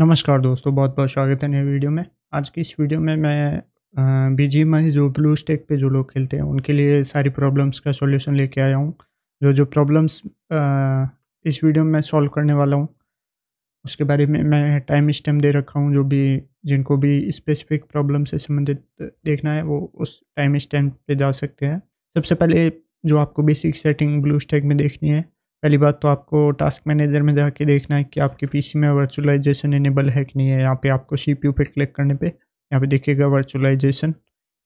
नमस्कार दोस्तों बहुत बहुत स्वागत है नए वीडियो में आज की इस वीडियो में मैं बी जी जो ब्लू स्टेक पे जो लोग खेलते हैं उनके लिए सारी प्रॉब्लम्स का सॉल्यूशन लेके आया हूँ जो जो प्रॉब्लम्स इस वीडियो में सॉल्व करने वाला हूँ उसके बारे में मैं टाइम स्टेम दे रखा हूँ जो भी जिनको भी स्पेसिफिक प्रॉब्लम से संबंधित देखना है वो उस टाइम स्टेम पर जा सकते हैं सबसे पहले जो आपको बेसिक सेटिंग ब्लू स्टेक में देखनी है पहली बात तो आपको टास्क मैनेजर में जाके देखना है कि आपके पीसी में वर्चुअलाइजेशन इनेबल है कि नहीं है यहाँ पे आपको सीपीयू पे क्लिक करने पे यहाँ पे देखिएगा वर्चुअलाइजेशन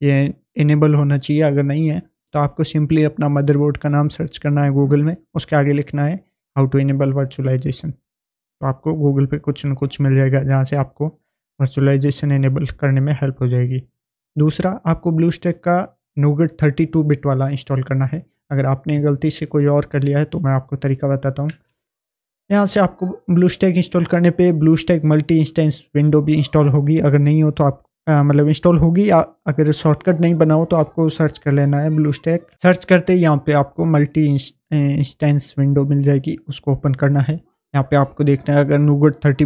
ये इनेबल होना चाहिए अगर नहीं है तो आपको सिंपली अपना मदरबोर्ड का नाम सर्च करना है गूगल में उसके आगे लिखना है हाउ टू इनेबल वर्चुअलाइजेशन तो आपको गूगल पर कुछ ना कुछ मिल जाएगा जहाँ से आपको वर्चुअलाइजेशन इनेबल करने में हेल्प हो जाएगी दूसरा आपको ब्लू स्टेक का नोगेट थर्टी टू बिट वाला इंस्टॉल करना है अगर आपने गलती से कोई और कर लिया है तो मैं आपको तरीका बताता हूँ यहाँ से आपको ब्लू स्टैक इंस्टॉल करने पे Blue Stack multi instance window भी इंस्टॉल होगी अगर नहीं हो तो आप मतलब इंस्टॉल होगी या अगर शॉर्टकट नहीं बनाओ तो आपको सर्च कर लेना है ब्लू स्टैक सर्च करते यहाँ पे आपको मल्टी इंस्टेंस विंडो मिल जाएगी उसको ओपन करना है यहाँ पे आपको देखना है अगर Nougat thirty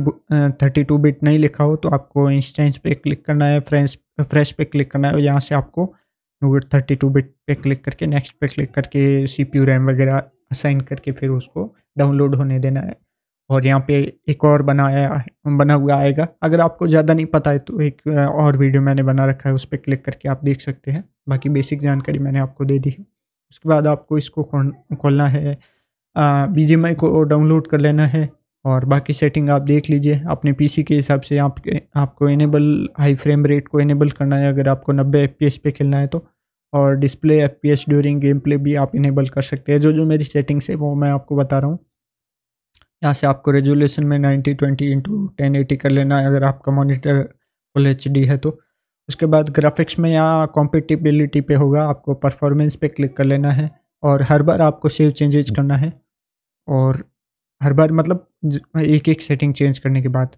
thirty two bit नहीं लिखा हो तो आपको इंस्टेंस पे क्लिक करना है फ्रेंस फ्रेश पे क्लिक करना है और यहाँ से आपको नोवेट थर्टी टू बिट पे क्लिक करके नेक्स्ट पे क्लिक करके सी पी यू रैम वगैरह असाइन करके फिर उसको डाउनलोड होने देना है और यहाँ पे एक और बनाया बना हुआ आएगा अगर आपको ज़्यादा नहीं पता है तो एक और वीडियो मैंने बना रखा है उस पर क्लिक करके आप देख सकते हैं बाकी बेसिक जानकारी मैंने आपको दे दी है उसके बाद आपको इसको खोलना है बी को डाउनलोड कर लेना है और बाकी सेटिंग आप देख लीजिए अपने पीसी के हिसाब से आप आपको इनेबल हाई फ्रेम रेट को इनेबल करना है अगर आपको 90 एफ पे खेलना है तो और display F P during game play भी आप इनेबल कर सकते हैं जो जो मेरी सेटिंग्स है वो मैं आपको बता रहा हूँ यहाँ से आपको रेजोल्यूशन में ninety twenty into ten eighty कर लेना है अगर आपका मोनिटर फुल एच डी है तो उसके बाद ग्राफिक्स में यहाँ कॉम्पिटिबिलिटी पे होगा आपको परफॉर्मेंस पे क्लिक कर लेना है और हर बार आपको सेव चेंजेस करना है और हर बार मतलब एक एक सेटिंग चेंज करने के बाद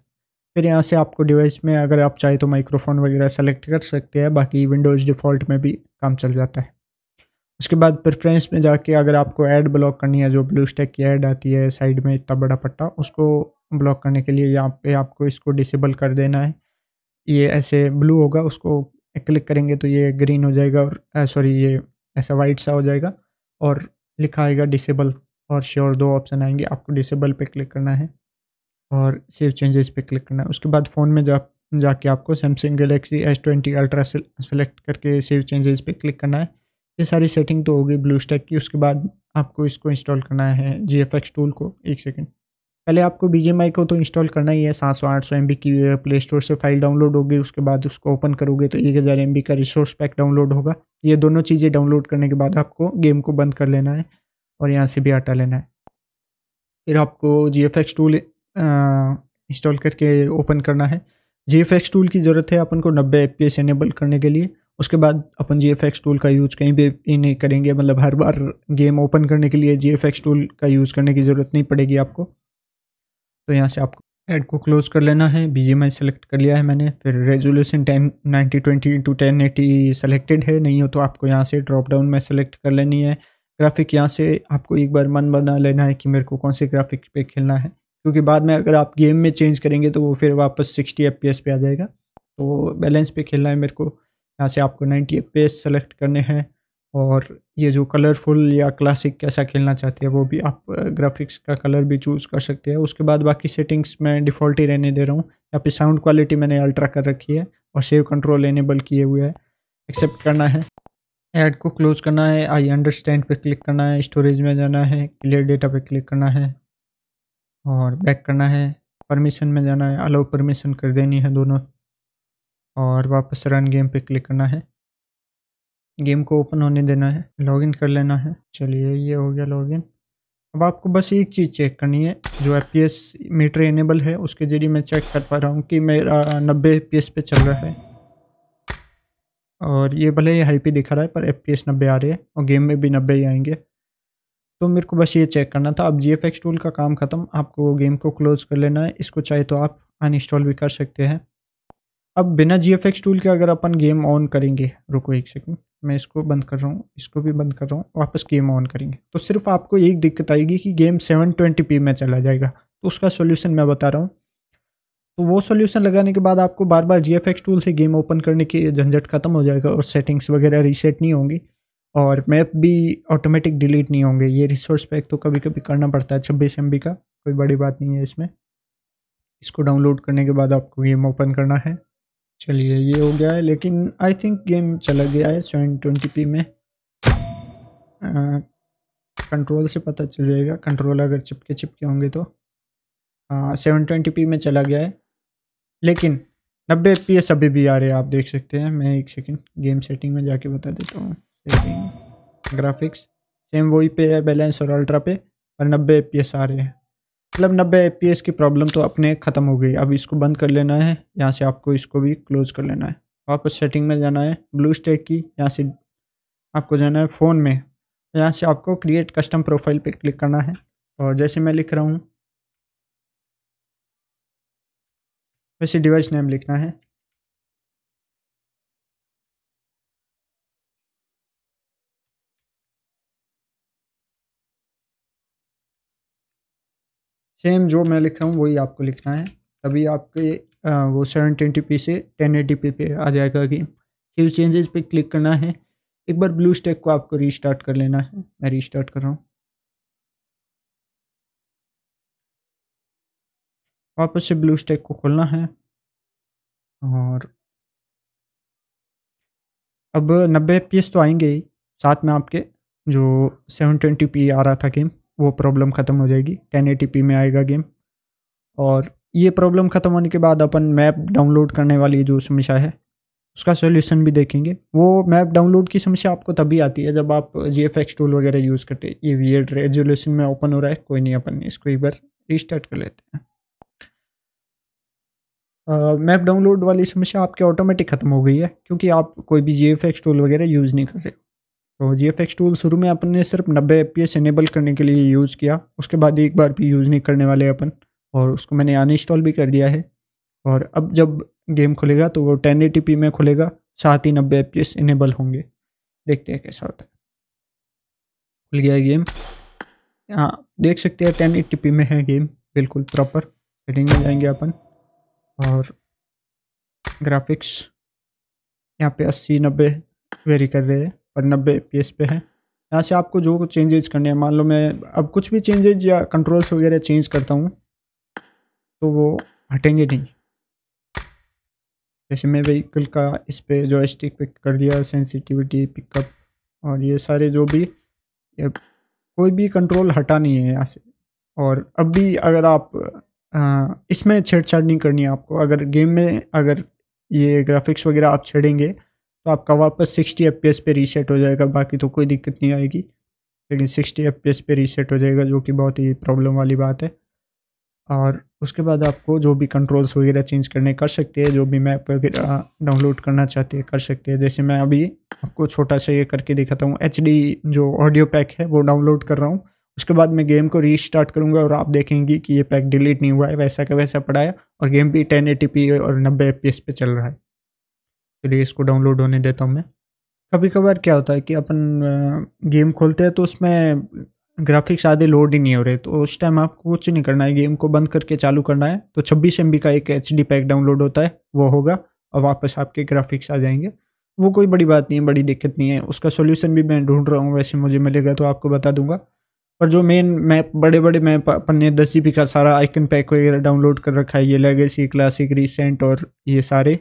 फिर यहाँ से आपको डिवाइस में अगर आप चाहे तो माइक्रोफोन वगैरह सेलेक्ट कर सकते हैं बाकी विंडोज़ डिफ़ॉल्ट में भी काम चल जाता है उसके बाद प्रेफरेंस में जाके अगर आपको ऐड ब्लॉक करनी है जो ब्लू स्टैक की ऐड आती है साइड में इतना बड़ा पट्टा उसको ब्लॉक करने के लिए यहाँ पे आपको इसको डिसेबल कर देना है ये ऐसे ब्लू होगा उसको क्लिक करेंगे तो ये ग्रीन हो जाएगा और सॉरी ये ऐसा वाइट सा हो जाएगा और लिखा आएगा डिसेबल और श्योर दो ऑप्शन आएंगे आपको डिसेबल पे क्लिक करना है और सेव चेंजेस पे क्लिक करना है उसके बाद फ़ोन में जा जाके आपको Samsung Galaxy S twenty Ultra select करके सेव चेंजेस पे क्लिक करना है ये सारी सेटिंग तो होगी ब्लू स्टैक की उसके बाद आपको इसको इंस्टॉल करना है जी एफ एक्स टूल को एक सेकेंड पहले आपको बी को तो इंस्टॉल करना ही है सात सौ आठ सौ एम की प्ले स्टोर से फाइल डाउनलोड होगी उसके बाद उसको ओपन करोगे तो एक हज़ार एम का रिसोर्स पैक डाउनलोड होगा ये दोनों चीज़ें डाउनलोड करने के बाद आपको गेम को बंद कर लेना है और यहाँ से भी आटा लेना है फिर आपको G F X tool install करके ओपन करना है जी एफ एक्स टूल की ज़रूरत है अपन को नब्बे एफ पी एस एनेबल करने के लिए उसके बाद अपन जी एफ एक्स टूल का यूज़ कहीं भी नहीं करेंगे मतलब हर बार गेम ओपन करने के लिए जी एफ एक्स टूल का यूज़ करने की ज़रूरत नहीं पड़ेगी आपको तो यहाँ से आपको एड को क्लोज कर लेना है बी जी सेलेक्ट कर लिया है मैंने फिर resolution ten ninety twenty into ten eighty selected है नहीं हो तो आपको यहाँ से ड्रॉप डाउन में सेलेक्ट कर लेनी है ग्राफिक यहाँ से आपको एक बार मन बना लेना है कि मेरे को कौन से ग्राफिक पे खेलना है क्योंकि बाद में अगर आप गेम में चेंज करेंगे तो वो फिर वापस सिक्सटी एफ पे आ जाएगा तो बैलेंस पे खेलना है मेरे को यहाँ से आपको नाइन्टी एफ सेलेक्ट करने हैं और ये जो कलरफुल या क्लासिक कैसा खेलना चाहते हैं वो भी आप ग्राफिक्स का कलर भी चूज़ कर सकते हैं उसके बाद बाकी सेटिंग्स मैं डिफ़ॉल्ट ही रहने दे रहा हूँ यहाँ फिर साउंड क्वालिटी मैंने अल्ट्रा कर रखी है और सेव कंट्रोल एनेबल किए हुए है एक्सेप्ट करना है ऐड को क्लोज करना है आई अंडरस्टैंड पे क्लिक करना है स्टोरेज में जाना है क्लियर डेटा पे क्लिक करना है और बैक करना है परमिशन में जाना है अलाउ परमिशन कर देनी है दोनों और वापस रन गेम पे क्लिक करना है गेम को ओपन होने देना है लॉगिन कर लेना है चलिए ये हो गया लॉगिन अब आपको बस एक चीज़ चेक करनी है जो F P S meter enable है उसके जरिए मैं चेक कर पा रहा हूँ कि मेरा नब्बे एफ पी एस पे चल रहा है और ये भले ही हाई पी दिखा रहा है पर एफ पी एस नब्बे आ रहे हैं और गेम में भी नब्बे ही आएंगे तो मेरे को बस ये चेक करना था अब जी एफ एक्स टूल का काम ख़त्म आपको गेम को क्लोज कर लेना है इसको चाहे तो आप अनइंस्टॉल भी कर सकते हैं अब बिना जी एफ एक्स टूल के अगर अपन गेम ऑन करेंगे रुको एक सेकंड मैं इसको बंद कर रहा हूँ इसको भी बंद कर रहा हूँ वापस गेम ऑन करेंगे तो सिर्फ आपको एक दिक्कत आएगी कि गेम सेवन ट्वेंटी पी में चला जाएगा तो उसका सोल्यूशन मैं बता रहा हूँ तो वो सोल्यूशन लगाने के बाद आपको बार बार जी टूल से गेम ओपन करने की झंझट खत्म हो जाएगा और सेटिंग्स वगैरह रीसेट नहीं होंगी और मैप भी ऑटोमेटिक डिलीट नहीं होंगे ये रिसोर्स पैक तो कभी कभी करना पड़ता है छब्बीस एम का कोई बड़ी बात नहीं है इसमें इसको डाउनलोड करने के बाद आपको गेम ओपन करना है चलिए ये हो गया है लेकिन आई थिंक गेम चला गया है सेवन ट्वेंटी पी में कंट्रोल से पता चल जाएगा कंट्रोल अगर चिपके चिपके होंगे तो सेवन ट्वेंटी पी में चला गया है लेकिन नब्बे पी एस अभी भी आ रहे हैं आप देख सकते हैं मैं एक सेकेंड गेम सेटिंग में जाके बता देता हूँ ग्राफिक्स सेम वही पे है बैलेंस और अल्ट्रा पे और नब्बे ए आ रहे हैं मतलब नब्बे ए की प्रॉब्लम तो अपने ख़त्म हो गई अब इसको बंद कर लेना है यहाँ से आपको इसको भी क्लोज कर लेना है वापस सेटिंग में जाना है ब्लू स्टेक की यहाँ से आपको जाना है फ़ोन में यहाँ से आपको क्रिएट कस्टम प्रोफाइल पे क्लिक करना है और जैसे मैं लिख रहा हूँ वैसे डिवाइस नेम लिखना है सेम जो मैं लिख रहा हूँ वही आपको लिखना है तभी आपके आ, वो सेवन ट्वेंटी पी से टेन एटी पी पे आ जाएगा गेम सेव चेंजेस पे क्लिक करना है एक बार ब्लू स्टैक को आपको रीस्टार्ट कर लेना है मैं रीस्टार्ट कर रहा हूँ वापस से ब्लू स्टैक को खोलना है और अब नब्बे पीस तो आएंगे ही साथ में आपके जो सेवन ट्वेंटी पी आ रहा था गेम वो प्रॉब्लम ख़त्म हो जाएगी टेन एटी पी में आएगा गेम और ये प्रॉब्लम ख़त्म होने के बाद अपन मैप डाउनलोड करने वाली जो समस्या है उसका सोल्यूशन भी देखेंगे वो मैप डाउनलोड की समस्या आपको तभी आती है जब आप जी एफ एक्स टूल वगैरह यूज़ करते ये वी रेजोल्यूशन में ओपन हो रहा है कोई नहीं अपन इसको एक बार रिस्टार्ट कर लेते हैं मैप डाउनलोड वाली समस्या आपकी ऑटोमेटिक ख़त्म हो गई है क्योंकि आप कोई भी जी टूल वगैरह यूज़ नहीं कर रहे तो जी टूल शुरू में अपन ने सिर्फ नब्बे एफ इनेबल करने के लिए यूज़ किया उसके बाद एक बार भी यूज़ नहीं करने वाले अपन और उसको मैंने अनइंस्टॉल भी कर दिया है और अब जब गेम खुलेगा तो वो टेन ए में खुलेगा साथ ही नब्बे एफ इनेबल होंगे देखते हैं कैसा होता है खुल गया गेम हाँ देख सकते हैं टेन ए में है गेम बिल्कुल प्रॉपर सेटिंग में जाएंगे अपन और ग्राफिक्स यहाँ पे 80 नब्बे वेरी कर रहे हैं और नब्बे पी पे है यहाँ से आपको जो कुछ चेंजेज करने हैं मान लो मैं अब कुछ भी चेंजेज या कंट्रोल्स वगैरह चेंज करता हूँ तो वो हटेंगे नहीं जैसे मैं व्हीकल का इस पर जो स्टिक पिक कर दिया सेंसिटिविटी पिकअप और ये सारे जो भी कोई भी कंट्रोल हटा नहीं है यहाँ से और अब भी अगर आप इसमें छेड़छाड़ नहीं करनी है आपको अगर गेम में अगर ये ग्राफिक्स वगैरह आप छेड़ेंगे तो आपका वापस 60 एफ पे रीसेट हो जाएगा बाकी तो कोई दिक्कत नहीं आएगी लेकिन 60 एफ पे रीसेट हो जाएगा जो कि बहुत ही प्रॉब्लम वाली बात है और उसके बाद आपको जो भी कंट्रोल्स वगैरह चेंज करने कर सकते हैं जो भी मैप वगैरह डाउनलोड करना चाहते हैं कर सकते हैं जैसे मैं अभी आपको छोटा सा ये करके दिखाता हूँ एच जो ऑडियो पैक है वो डाउनलोड कर रहा हूँ उसके बाद मैं गेम को रीस्टार्ट करूँगा और आप देखेंगे कि ये पैक डिलीट नहीं हुआ है वैसा का वैसा पड़ा है और गेम भी टेन पी और नब्बे एफ पे चल रहा है चलिए इसको डाउनलोड होने देता हूँ मैं कभी कभार क्या होता है कि अपन गेम खोलते हैं तो उसमें ग्राफिक्स आधे लोड ही नहीं हो रहे तो उस टाइम आपको कुछ नहीं करना है गेम को बंद करके चालू करना है तो छब्बीस एम का एक एच पैक डाउनलोड होता है वो होगा और वापस आपके ग्राफिक्स आ जाएंगे वो कोई बड़ी बात नहीं है बड़ी दिक्कत नहीं है उसका सोल्यूशन भी मैं ढूंढ रहा हूँ वैसे मुझे मिलेगा तो आपको बता दूंगा और जो मेन मैप बड़े बड़े मैप अपन ने दस जी का सारा आइकन पैक वगैरह डाउनलोड कर रखा है ये लेगेसी क्लासिक रिसेंट और ये सारे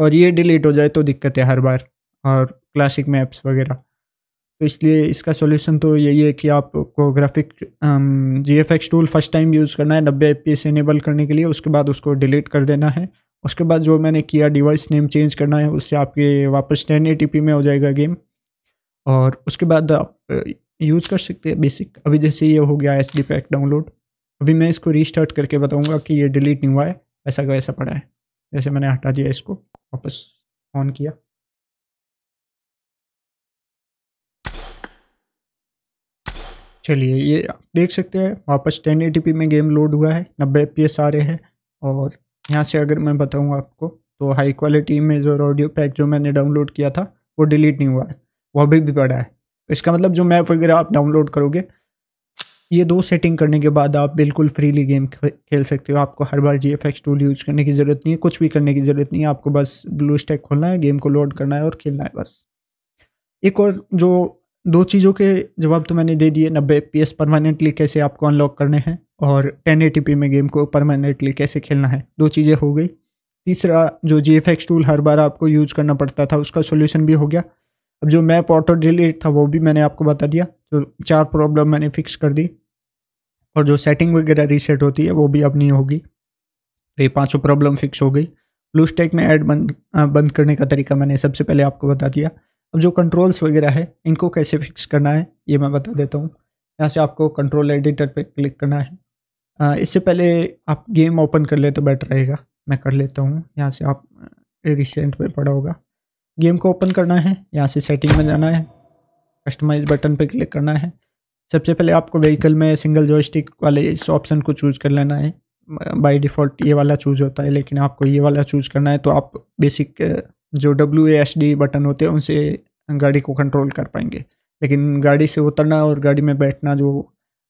और ये डिलीट हो जाए तो दिक्कत है हर बार और क्लासिक मैप्स वगैरह तो इसलिए इसका सॉल्यूशन तो यही है कि आपको graphic G F X tool first time use करना है नब्बे एफ पी एस इनेबल करने के लिए उसके बाद उसको डिलीट कर देना है उसके बाद जो मैंने किया डिवाइस नेम चेंज करना है उससे आपके वापस टेन ए में हो जाएगा गेम और उसके बाद आप यूज़ कर सकते हैं बेसिक अभी जैसे ये हो गया एस डी पैक डाउनलोड अभी मैं इसको रीस्टार्ट करके बताऊँगा कि ये डिलीट नहीं हुआ है ऐसा का ऐसा पड़ा है जैसे मैंने हटा दिया इसको वापस ऑन किया चलिए ये आप देख सकते हैं वापस 1080p में गेम लोड हुआ है 90 fps आ रहे हैं और यहाँ से अगर मैं बताऊँगा आपको तो हाई क्वालिटी इमेज और ऑडियो पैक जो मैंने डाउनलोड किया था वो डिलीट नहीं हुआ है वो अभी भी पड़ा है इसका मतलब जो मैप वगैरह आप डाउनलोड करोगे ये दो सेटिंग करने के बाद आप बिल्कुल फ्रीली गेम खेल सकते हो आपको हर बार G F X tool use करने की ज़रूरत नहीं है कुछ भी करने की ज़रूरत नहीं है आपको बस ब्लू स्टैक खोलना है गेम को लोड करना है और खेलना है बस एक और जो दो चीज़ों के जवाब तो मैंने दे दिए नब्बे पी परमानेंटली कैसे आपको अनलॉक करने हैं और टेन में गेम को परमानेंटली कैसे खेलना है दो चीज़ें हो गई तीसरा जो जी एफ एक्स टूल हर बार आपको यूज़ करना पड़ता था उसका सोल्यूशन भी हो गया अब जो मैप ऑटो डिलीट था वो भी मैंने आपको बता दिया जो चार प्रॉब्लम मैंने फिक्स कर दी और जो सेटिंग वगैरह रीसेट होती है वो भी अब नहीं होगी तो ये पाँचों प्रॉब्लम फिक्स हो गई ब्लू स्टैक में ऐड बंद बंद करने का तरीका मैंने सबसे पहले आपको बता दिया अब जो कंट्रोल्स वगैरह है इनको कैसे फिक्स करना है ये मैं बता देता हूँ यहाँ से आपको कंट्रोल एडिटर पे क्लिक करना है इससे पहले आप गेम ओपन कर ले तो बेटर रहेगा मैं कर लेता हूँ यहाँ से आप रिसेंट पे पड़ा होगा गेम को ओपन करना है यहाँ से सेटिंग में जाना है कस्टमाइज बटन पर क्लिक करना है सबसे पहले आपको व्हीकल में सिंगल स्टिक वाले इस ऑप्शन को चूज़ कर लेना है बाय डिफ़ॉल्ट ये वाला चूज़ होता है लेकिन आपको ये वाला चूज़ करना है तो आप बेसिक जो डब्ल्यू एस डी बटन होते हैं उनसे गाड़ी को कंट्रोल कर पाएंगे लेकिन गाड़ी से उतरना और गाड़ी में बैठना जो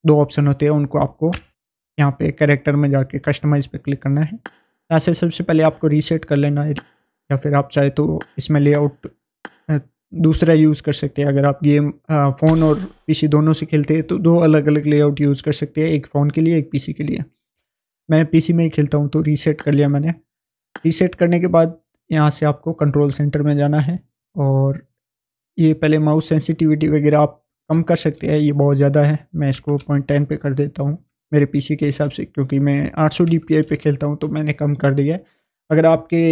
दो ऑप्शन होते हैं उनको आपको यहाँ पे कैरेक्टर में जाके कस्टमाइज पे क्लिक करना है यहाँ से सबसे पहले आपको रीसेट कर लेना है या फिर आप चाहे तो इसमें लेआउट दूसरा यूज़ कर सकते हैं अगर आप गेम फ़ोन और पीसी दोनों से खेलते हैं तो दो अलग अलग लेआउट यूज़ कर सकते हैं एक फ़ोन के लिए एक पीसी के लिए मैं पीसी में ही खेलता हूँ तो रीसेट कर लिया मैंने रीसेट करने के बाद यहाँ से आपको कंट्रोल सेंटर में जाना है और ये पहले माउस सेंसिटिविटी वगैरह आप कम कर सकते हैं ये बहुत ज़्यादा है मैं इसको पॉइंट टेन पे कर देता हूँ मेरे पीसी के हिसाब से क्योंकि मैं 800 डीपीआई पे खेलता हूँ तो मैंने कम कर दिया है अगर आपके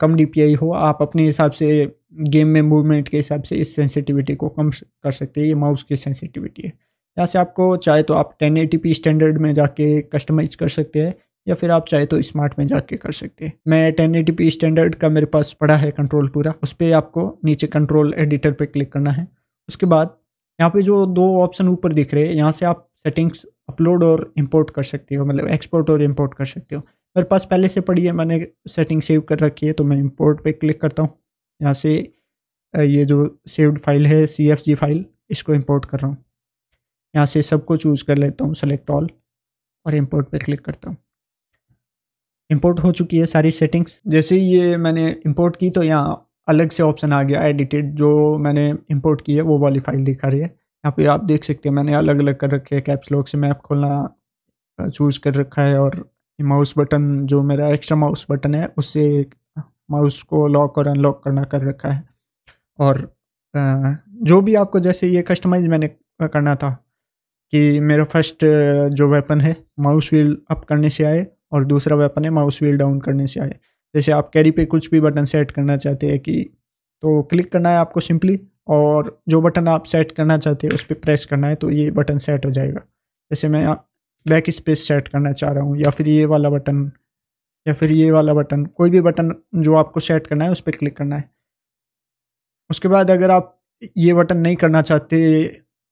कम डीपीआई हो आप अपने हिसाब से गेम में मूवमेंट के हिसाब से इस सेंसिटिविटी को कम कर सकते हैं ये माउस की सेंसिटिविटी है यहाँ से आपको चाहे तो आप टेन स्टैंडर्ड में जाके कस्टमाइज कर सकते हैं या फिर आप चाहे तो स्मार्ट में जाके कर सकते हैं मैं टेन स्टैंडर्ड का मेरे पास पड़ा है कंट्रोल पूरा उस पर आपको नीचे कंट्रोल एडिटर पर क्लिक करना है उसके बाद यहाँ पे जो दो ऑप्शन ऊपर दिख रहे हैं यहाँ से आप सेटिंग्स अपलोड और इंपोर्ट कर सकते हो मतलब एक्सपोर्ट और इंपोर्ट कर सकते हो मेरे पास पहले से पड़ी है मैंने सेटिंग सेव कर रखी है तो मैं इंपोर्ट पे क्लिक करता हूँ यहाँ से ये जो सेव्ड फाइल है सी फाइल इसको इम्पोर्ट कर रहा हूँ यहाँ से सबको चूज़ कर लेता हूँ सेलेक्ट ऑल और इम्पोर्ट पे क्लिक करता हूँ इम्पोर्ट हो चुकी है सारी सेटिंग्स जैसे ये मैंने इम्पोर्ट की तो यहाँ अलग से ऑप्शन आ गया एडिटेड जो मैंने इम्पोर्ट की है वो वाली फाइल दिखा रही है यहाँ पे आप देख सकते हैं मैंने अलग अलग कर रखे है कैप्स लॉक से मैप खोलना चूज़ कर रखा है और माउस बटन जो मेरा एक्स्ट्रा माउस बटन है उससे माउस को लॉक और अनलॉक करना कर रखा है और जो भी आपको जैसे ये कस्टमाइज मैंने करना था कि मेरा फर्स्ट जो वेपन है माउस व्हील अप करने से आए और दूसरा वेपन है माउस व्हील डाउन करने से आए जैसे आप कैरी पे कुछ भी बटन सेट करना चाहते हैं कि तो क्लिक करना है आपको सिंपली और जो बटन आप सेट करना चाहते हैं उस पर प्रेस करना है तो ये बटन सेट हो जाएगा जैसे मैं बैक स्पेस सेट करना चाह रहा हूँ या फिर ये वाला बटन या फिर ये वाला बटन कोई भी बटन जो आपको सेट करना है उस पर क्लिक करना है उसके बाद अगर आप ये बटन नहीं करना चाहते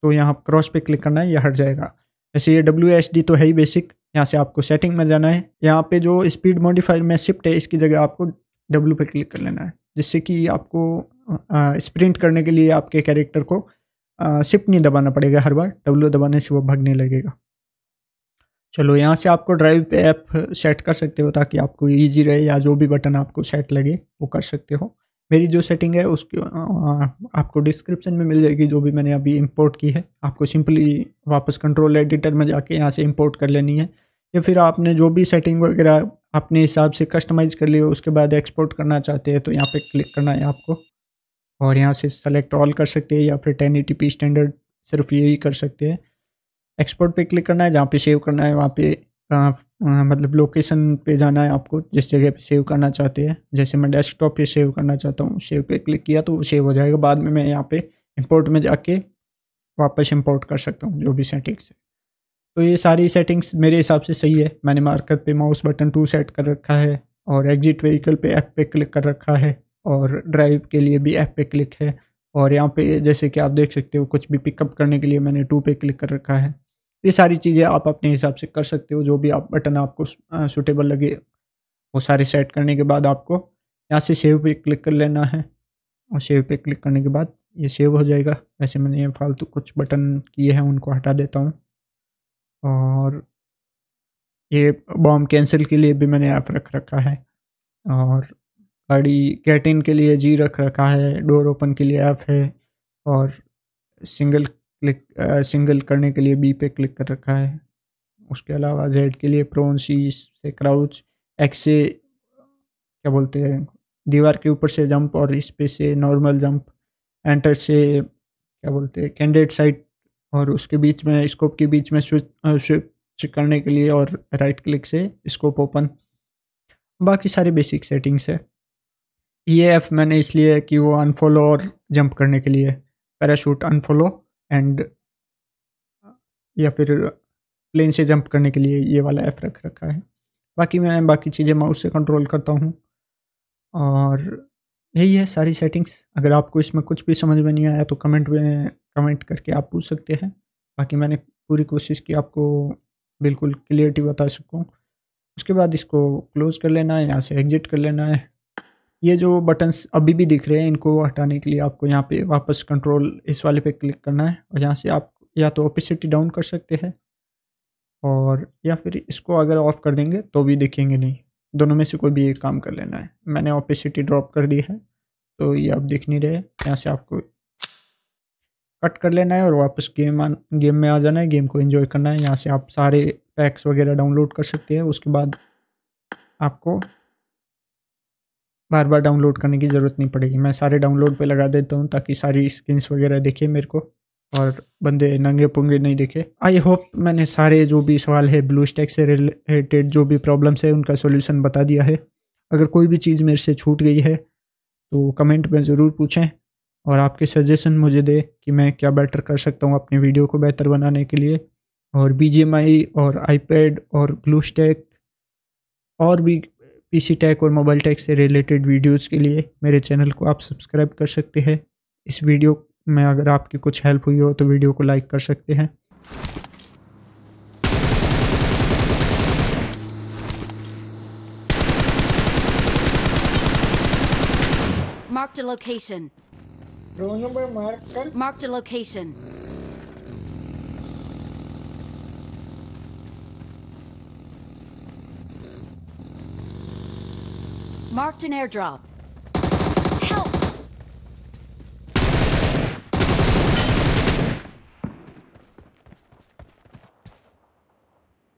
तो यहाँ क्रॉस पे क्लिक करना है यह हट जाएगा जैसे ये डब्ल्यू तो है ही बेसिक यहाँ से आपको सेटिंग में जाना है यहाँ पे जो स्पीड मॉडिफायर में शिफ्ट है इसकी जगह आपको डब्ल्यू पे क्लिक कर लेना है जिससे कि आपको स्प्रिंट करने के लिए आपके कैरेक्टर को शिफ्ट नहीं दबाना पड़ेगा हर बार डब्ल्यू दबाने से वो भागने लगेगा चलो यहाँ से आपको ड्राइव पे ऐप सेट कर सकते हो ताकि आपको इजी रहे या जो भी बटन आपको सेट लगे वो कर सकते हो मेरी जो सेटिंग है उसकी आपको डिस्क्रिप्शन में मिल जाएगी जो भी मैंने अभी इंपोर्ट की है आपको सिंपली वापस कंट्रोल एडिटर में जाके यहाँ से इंपोर्ट कर लेनी है या फिर आपने जो भी सेटिंग वगैरह अपने हिसाब से कस्टमाइज़ कर लिए उसके बाद एक्सपोर्ट करना चाहते हैं तो यहाँ पर क्लिक करना है आपको और यहाँ से सेलेक्ट ऑल कर सकते हैं या फिर टेन ई स्टैंडर्ड सिर्फ यही कर सकते हैं एक्सपोर्ट पे क्लिक करना है जहाँ पे सेव करना है वहाँ पे आ, मतलब लोकेशन पे जाना है आपको जिस जगह पे सेव करना चाहते हैं जैसे मैं डेस्कटॉप पे सेव करना चाहता हूँ सेव पे क्लिक किया तो सेव हो जाएगा बाद में मैं यहाँ पे इंपोर्ट में जाके वापस इंपोर्ट कर सकता हूँ जो भी सेटिंग्स है तो ये सारी सेटिंग्स मेरे हिसाब से सही है मैंने मार्कर पे माउस बटन टू सेट कर रखा है और एग्जिट व्हीकल पे ऐप पे क्लिक कर रखा है और ड्राइव के लिए भी ऐप पे क्लिक है और यहाँ पे जैसे कि आप देख सकते हो कुछ भी पिकअप करने के लिए मैंने टू पे क्लिक कर रखा है ये सारी चीज़ें आप अपने हिसाब से कर सकते हो जो भी आप बटन आपको सूटेबल लगे वो सारे सेट करने के बाद आपको यहाँ से सेव पे क्लिक कर लेना है और सेव पे क्लिक करने के बाद ये सेव हो जाएगा वैसे मैंने ये फालतू कुछ बटन किए हैं उनको हटा देता हूँ और ये बॉम्ब कैंसिल के लिए भी मैंने ऐप रख रखा है और गाड़ी कैटिन इन के लिए जी रख रखा है डोर ओपन के लिए ऐप है और सिंगल क्लिक सिंगल करने के लिए बी पे क्लिक कर रखा है उसके अलावा जेड के लिए प्रोन सी से क्राउच एक्स से क्या बोलते हैं दीवार के ऊपर से जंप और इस पे से नॉर्मल जंप एंटर से क्या बोलते हैं कैंडिडेट साइड और उसके बीच में स्कोप के बीच में स्विच स्विच करने के लिए और राइट क्लिक से स्कोप ओपन बाकी सारे बेसिक सेटिंग्स है ये e एफ मैंने इसलिए कि वो अनफॉलो और जंप करने के लिए पैराशूट अनफॉलो एंड या फिर प्लेन से जंप करने के लिए ये वाला ऐप रख रखा है बाकी मैं बाकी चीज़ें माउस से कंट्रोल करता हूँ और यही है सारी सेटिंग्स अगर आपको इसमें कुछ भी समझ में नहीं आया तो कमेंट में कमेंट करके आप पूछ सकते हैं बाकी मैंने पूरी कोशिश की आपको बिल्कुल क्लियरिटी बता सकूँ उसके बाद इसको क्लोज़ कर लेना है यहाँ से एग्ज़िट कर लेना है ये जो बटन्स अभी भी दिख रहे हैं इनको हटाने के लिए आपको यहाँ पे वापस कंट्रोल इस वाले पे क्लिक करना है और यहाँ से आप या तो ओपिसिटी डाउन कर सकते हैं और या फिर इसको अगर ऑफ़ कर देंगे तो भी दिखेंगे नहीं दोनों में से कोई भी एक काम कर लेना है मैंने ओपिसिटी ड्रॉप कर दी है तो ये आप दिख नहीं रहे यहाँ से आपको कट कर लेना है और वापस गेम आ गेम में आ जाना है गेम को इन्जॉय करना है यहाँ से आप सारे पैक्स वगैरह डाउनलोड कर सकते हैं उसके बाद आपको बार बार डाउनलोड करने की ज़रूरत नहीं पड़ेगी मैं सारे डाउनलोड पे लगा देता हूँ ताकि सारी स्किन्स वगैरह देखे मेरे को और बंदे नंगे पुंगे नहीं देखे आई होप मैंने सारे जो भी सवाल है ब्लू स्टैक से रिलेटेड जो भी प्रॉब्लम्स है उनका सोल्यूशन बता दिया है अगर कोई भी चीज़ मेरे से छूट गई है तो कमेंट में ज़रूर पूछें और आपके सजेशन मुझे दे कि मैं क्या बेटर कर सकता हूँ अपने वीडियो को बेहतर बनाने के लिए और बी और आईपैड और ब्लू स्टैक और भी पीसी टैक और मोबाइल टैक से रिलेटेड वीडियोस के लिए मेरे चैनल को आप सब्सक्राइब कर सकते हैं इस वीडियो में अगर आपकी कुछ हेल्प हुई हो तो वीडियो को लाइक कर सकते हैं Marked a location. number Marked a location. Marked an airdrop.